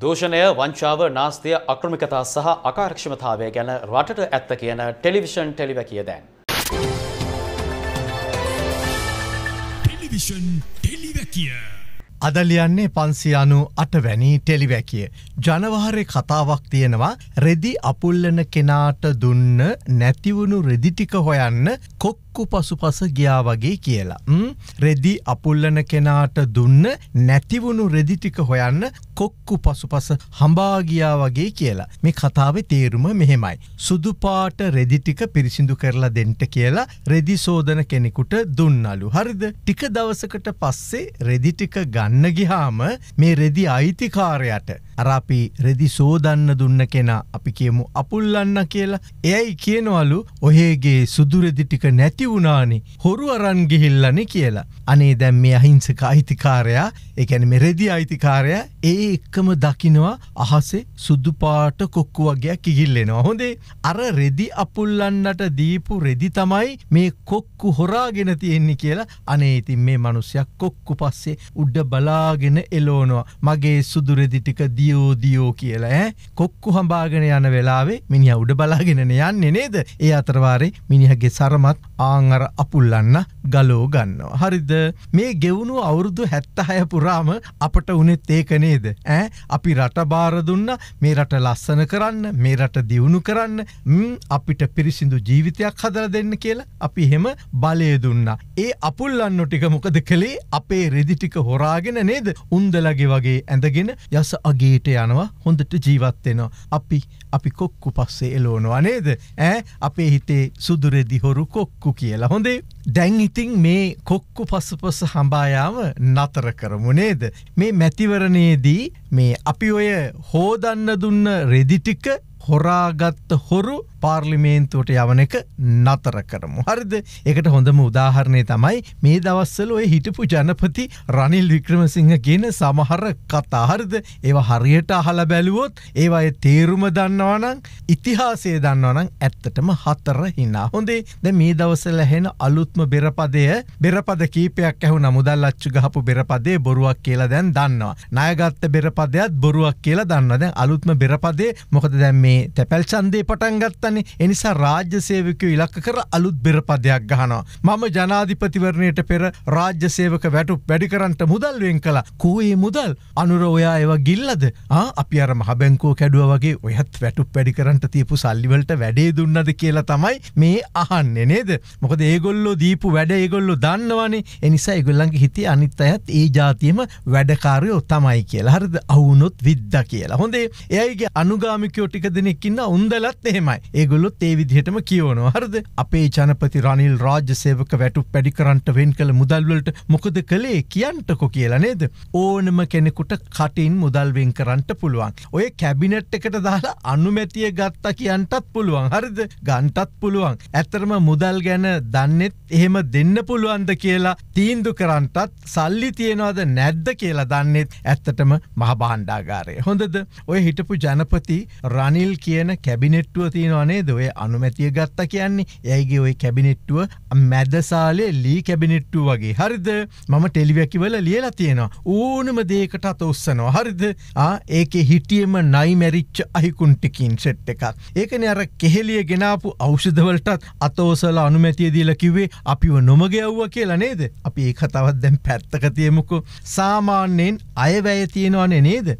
දූෂණය වංචාව නාස්තිය අක්‍රමිකතා සහ අකාරක්ෂමතාවය ගැන රටට ඇත්ත කියන ටෙලිවිෂන් ටෙලිවැකිය දැන්. අදලියන්නේ පන්සි අනු අටවැනි ටෙලිවැකිය. ජනවාරය කතාවක් තියෙනවා රෙදි අපුල්ලන කෙනාට දුන්න නැතිවුණු රෙදිටික හොයන්න කොක් ලොක්කු පසුපස ගියා වගේ කියලා. රෙදි අපුල්ලන කෙනාට දුන්න නැතිවුණු රෙදිටික හොයන්න කොක්කු පසුපස හම්බාගියා වගේ කියලා. මේ කතාවේ තේරුම මෙහෙමයි. සුදුපාට රෙදිටික පිරිසිදු කරලා දෙන්ට කියලා රෙදි සෝදන කෙනෙකුට දුන්නලු. හරිද ටික දවසකට පස්සේ රෙදිටික ගන්න ගිහාම මේ රෙදි අයිතිකාරයට. අරාපි රෙදි සෝදන්න දුන්න කෙනා අපි කියමු අපුල්ලන්න කියලා. එයයි කියනවලු ඔහේගේ සුදුරෙදිටික නැතිව වුණානි හොරු අරන් ගිහිල්ලනි කියලා. අනේ දැම් මේ අහිංසක අයිතිකාරයා එකැන මෙරෙදි අයිතිකාරයා ඒ එක්කම දකිනවා අහසේ සුද්දුපාට කොක්කු වගේයක් කිහිල්ලෙනවා. හොඳේ අර රෙදි අපුල්ලන්නට දීපු රෙදි තමයි මේ කොක්කු හොරාගෙන තියෙන්නේ කියලා අනේ ඉතින් මේ මනුස්සයක් කොක්කු පස්සේ උඩ බලාගෙන එලෝනවා. මගේ සුදුරෙදි ටික දියෝ දියෝ කියලා ඈ. කොක්කු හඹාගෙන යන වෙලාවේ මිනිහා උඩ බලාගෙන යන්නේ නේද? ඒ අතරවාරේ මිනිහගේ සරමත් ආ මං අර අපුල්ලන්න ගලෝ ගන්නවා. හරිද මේ ගෙවුණු අවුරුදු හැත්තහය පුරාම අපට උනෙත් ඒක නේද. ඇ අපි රට බාරදුන්න මේ රට ලස්සන කරන්න මේ රට දියුණු කරන්න අපිට පිරිසිදු ජීවිතයක් හදර දෙන්න කියලා අපි හෙම බලය දුන්න. ඒ අපුල්ලන්න ටික මොකද කළේ අපේ රෙදිටික හොරාගෙන නේද උන්දලගේ වගේ ඇඳගෙන යස අගේට යනවා හොඳට ජීවත්වෙනවා. අපි අපි කොක්කු පස්සේ එලෝනවා නේද ඇ අපේ හිතේ සුදුරෙදිහොරු කොක්කු කියලා හොඳේ දැන් ඉතිං මේ කොක්කු පසුපස හඹායාම නතර කරමු නේද. මේ මැතිවරණයේදී මේ අපි ඔය හෝදන්න දුන්න රෙදිටික හොරාගත්ත හොරු පාර්ලිමේන්තුවට යවන එක නතර කරමු. හරිද එකට හොඳම උදාහරණය තමයි මේ දවස්සල ඔය හිටපු ජනපති රනිල් වික්‍රමසිංහ කියන සමහර කතා හරිද ඒව හරියට අහල බැලුවොත් ඒවා තේරුම දන්නවනං ඉතිහාසේ දන්නවනං ඇත්තටම හතර හිනා. හොඳේ ද මේ දවසල හෙන අලුත්ම බෙරපදය බෙරපද කීපයක් ඇහු නමුදල් අච්චු ගහපු බෙරපදේ බොරුවක් කියලා දැන් දන්නවා. නයගත්ත බෙරපදයක් බොරුවක් කියලා දන්න දැන් අලුත්ම බෙරපදේ මොකද දැන් මේ මේ තැපැල් චන්දේ පටන්ගත්තන්නේ එනිසා රාජ්‍ය සේවකයෝ ඉලක්ක කර අලුත් බෙරපදයක් ගහනවා. මම ජනාධිපතිවරණයට පෙර රාජ්‍ය සේවක වැටු වැඩිකරන්ට මුදල්වෙන් කළ කෝයේ මුදල් අනුර ඔයා ඒව ගිල්ලද අපි අර මහබැංකෝ කැඩුව වගේ ඔයත් වැටු වැඩිකරන්ට තියපු සල්ලිවලට වැඩේ දුන්නද කියලා තමයි මේ අහන්න නේද. මොකද ඒගොල්ලෝ දීපු වැඩ ඒගොල්ලො දන්නවනේ එනිසා ඒගොල්ලන්ගේ හිති අනිත් අයත් ඒ ජාතියම වැඩකාරයෝ තමයි කියලා හරිද අවුනොත් විද්ධ කියලා. හොඳේ ඒයගේ අනුගාමිකයෝ ටිකදන දෙනෙක්කින්න උන්දලත් එහෙමයි ඒගොල්ලොත් ඒ විදිහටම කියවනවා හරද අපේ ජනපති රනිල් රාජ්‍ය සේවක වැටු පැඩි කරන්ට වෙන් කළ මුදල්වලට මොකද කළේ කියන්ටකො කියලා නේද ඕනම කෙනෙකුට කටින් මුදල්වෙන් කරන්නට පුළුවන් ඔය කැබිනට් එකට දාලා අනුමැතිය ගත්තා කියන්ටත් පුළුවන් හරිද ගන්ටත් පුළුවන් ඇතරම මුදල් ගැන දන්නෙත් එහෙම දෙන්න පුළුවන්ද කියලා තීන්දු කරන්ටත් සල්ලි තියෙනවාද නැද්ද කියලා දන්නෙත් ඇත්තටම මහබාණ්ඩාගාරය හොඳද ඔය හිටපු ජනපති රනිල් නිල් කියන කැබිනෙට්ටුව තියෙනවානේ දොය අනුමැතිය ගත්ත කියන්නේ ඇයිගේ ඔය කැබිනෙට්ටුව මැදසාලේ ලී කැබිනෙට්ටුව වගේ හරිද මම ටෙලිවැකිවල ලියලා තියෙනවා ඕනම දේකට අත උස්සනවා හරිද ඒක හිටියම නයි මැරිච්ච අහිකුන්ටිකින් සෙට් එකක් ඒකන අර කෙහෙලිය ගෙනාපු අවෂධවලටත් අතෝසල අනුමැතිය දීල කිවේ අපිව නොමගයව්ව කියලා නේද අපි ඒ කතවත් දැන් පැත්තක තියමුකු සාමාන්‍යයෙන් අයවැය තියෙනවානේ නේද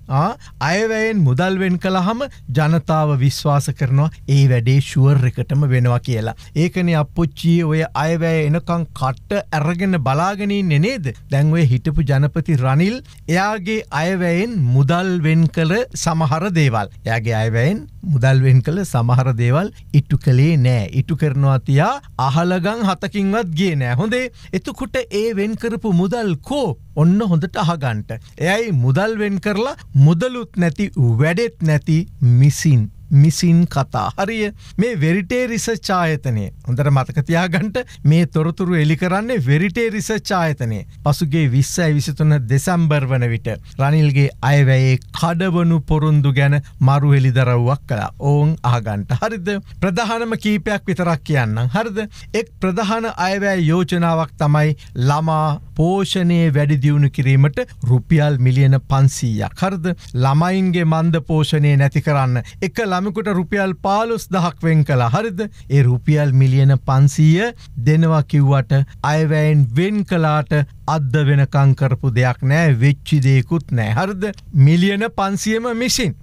අයවැයෙන් මුදල්වෙන් කළහම ජනතා ජනතාව විශ්වාස කරනවා ඒ වැඩේ ශුවර් එකටම වෙනවා කියලා. ඒකන අපපුච්චිය ඔය අයවැය එනකං කට්ට ඇරගෙන බලාගෙනී නෙනේද දැන්වේ හිටපු ජනපති රනිල් එයාගේ අයවැයෙන් මුදල්වෙන් කළ සමහර දේවල්. එයාගේ අයවැයෙන් මුදල්වෙන් කළ සමහර දේවල් ඉට්ටු කළේ නෑ ඉටු කරනවා තියා අහලගං හතකින්වත් ගේ නෑ හොඳේ එතුකුට ඒ වෙන්කරපු මුදල් කෝ ඔන්න හොඳට අහගන්ට. එයයි මුදල්වෙන් කරලා මුදලුත් නැති වැඩෙත් නැති මිසින් මිසින් කතා. හරිය මේ වෙරිටේ රිසර්ච් ආයතනය හොඳට මතකතියාගන්ට මේ තොරතුරු එලි කරන්නේ වෙරිටේ රිසර්ච් ආයතනය පසුගේ විස්සයි විසිතුන දෙසම්බර් වන විට රනිල්ගේ අයවැයේ කඩවනු පොරුන්දු ගැන මරු එලිදරව්වක් කලා ඔවුන් ආගන්ට හරිද ප්‍රධානම කීපයක් විතරක් කියන්න හරිද එක් ප්‍රධාන අයවැෑ යෝජනාවක් තමයි ළමා පෝෂණය වැඩිදිියුණු කිරීමට රුපියල් මිලියන පන්සීයක් හරද ළමයින්ගේ මන්ද පෝෂණය නැති කරන්න එක ළමකුට රුපියල් පාලුස් දහක්වෙන් කළ හරිද ඒ රුපියල් මිලියන පන්සීය දෙනවා කිව්වට අයවැයින් වෙන් කලාට අද්ද වෙනකං කරපු දෙයක් නෑ වෙච්චි දේකුත් නෑ හරිද මිලියන පන්සියම මිසින්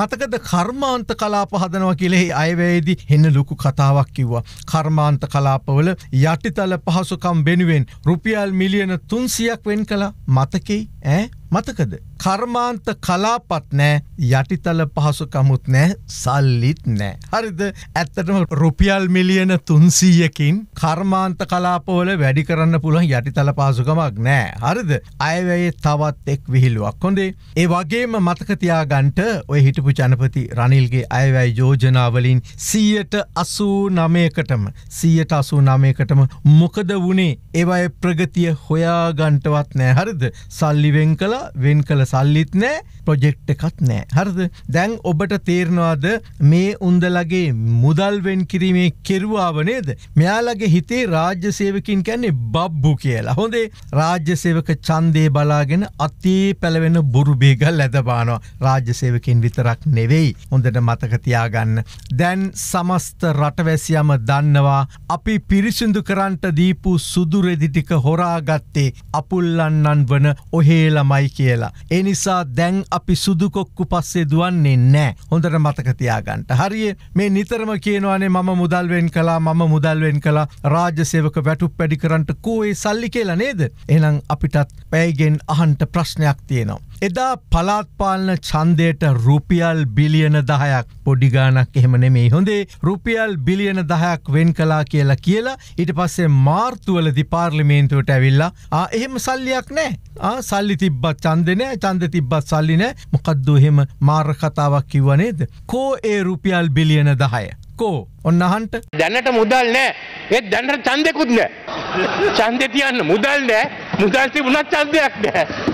මතකද කර්මාන්ත කලාප හදනවා කියලෙහි අයවේදි එන්න ලොකු කතාවක් කිව්වා කර්මාන්ත කලාපවල යටිතල පහසුකම් වෙනුවෙන් රුපියල් මිලියන තුන්සියක් වෙන් කළ මතකෙයි ඇ මතකද කර්මාන්ත කලාපත් නෑ යටිතල පහසුකමුත් නෑ සල්ලිත් නෑ. හරිද ඇත්තටම රුපියල් මිලියන තුන්සීයකින් කර්මාන්ත කලාපෝල වැඩි කරන්න පුළන් යටිතල පාසුකමක් නෑ. හරිද අයවැයේ තවත් එක් විහිල්ුවක් හොඳේ. ඒ වගේම මතකතියාගන්ට ඔය හිටපු ජනපති රනිල්ගේ අයවැයි යෝජනාවලින් සීයට අසූ නමයකටම සීයට අසූ නමයකටම මොකද වුණේ ඒවයි ප්‍රගතිය හොයාගන්ටවත් නෑ හරිද සල්ලිවෙන් කලා වෙන් කළ සල්ලිත් නෑ ප්‍රොජෙක්් එකත් නෑ හරද දැන් ඔබට තේරණවාද මේ උන්දලගේ මුදල්වෙන් කිරීමේ කෙරවාවනේද මෙයාලගේ හිතේ රාජ්‍ය සේවකින් කැන්නේ බබ්බු කියලා හොඳේ රාජ්‍ය සේවක චන්දේ බලාගෙන අත්තේ පැළවෙන බුරුබේගල් ඇදබානවා රාජ්‍ය සේවකින් විතරක් නෙවෙයි හොඳට මතකතියාගන්න දැන් සමස්ත රටවැසියම දන්නවා අපි පිරිසිදු කරන්ට දීපු සුදුරෙදිටික හොරාගත්තේ අපුල්ලන්නන් වන ඔහේලමයි කියලා. ඒ නිසා දැන් අපි සුදුකොක්කු පස්සේ දුවන්නේ නෑ හොඳට මතකතියාගන්ට. හරිය මේ නිතරම කියනවානේ මම මුදල්වෙන් කලා මම මුදල්වෙන් කලා රාජ්‍යසේවක වැටුප වැඩි කරන්ට කෝේ සල්ලි කියලා නේද. එනම් අපිටත් පැයිගෙන් අහන්ට ප්‍රශ්නයක් තියෙනවා. එදා පලාත්පාලන චන්දයට රුපියල් බිලියන දහයක් පොඩිගානක් එහෙමන මේ හොඳේ රුපියල් බිලියන දහයක් වෙන් කලා කියලා කියලා ඉට පස්සේ මාර්තුවල දිපාර්ලිමේන්තුවට ඇවිල්ලා එහෙම සල්ලියක් නෑ සල්ලි තිබ්බ කිව්වත් චන්දනෑ චන්ද තිබ්බත් සල්ලි නෑ මොකක්දෝ හෙම මාර්ර කතාවක් කිව්වනේද. කෝ ඒ රුපියල් බිලියන දහය. කෝ ඔන්න අහන්ට දැන්නට මුදල් නෑ ඒත් දැන්නට චන්දෙකුත් නෑ. චන්දෙ තියන්න මුදල් නෑ මුදල්ති වුණත් චන්දයක් නෑ.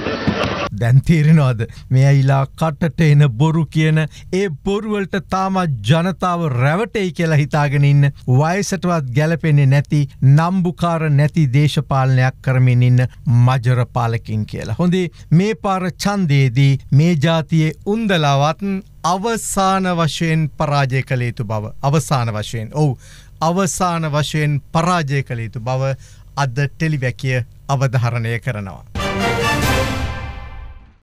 දැන්තේරෙනවාද මෙයයිලා කටට එන බොරු කියන ඒ බොරුවලට තාමත් ජනතාව රැවටෙයි කියලා හිතාගෙන ඉන්න වයසටවත් ගැලපෙන්නේ නැති නම්බුකාර නැති දේශපාලනයක් කරමින් ඉන්න මජරපාලකින් කියලා. හොඳේ මේ පාර ඡන්දයේදී මේ ජාතියේ උන්දලාවත් අවසාන වශයෙන් පරාජය කළ යුතු බව අවසාන වශයෙන් ඔව් අවසාන වශයෙන් පරාජය කළ යුතු බව අද ටෙලිවැකිය අවධාරණය කරනවා.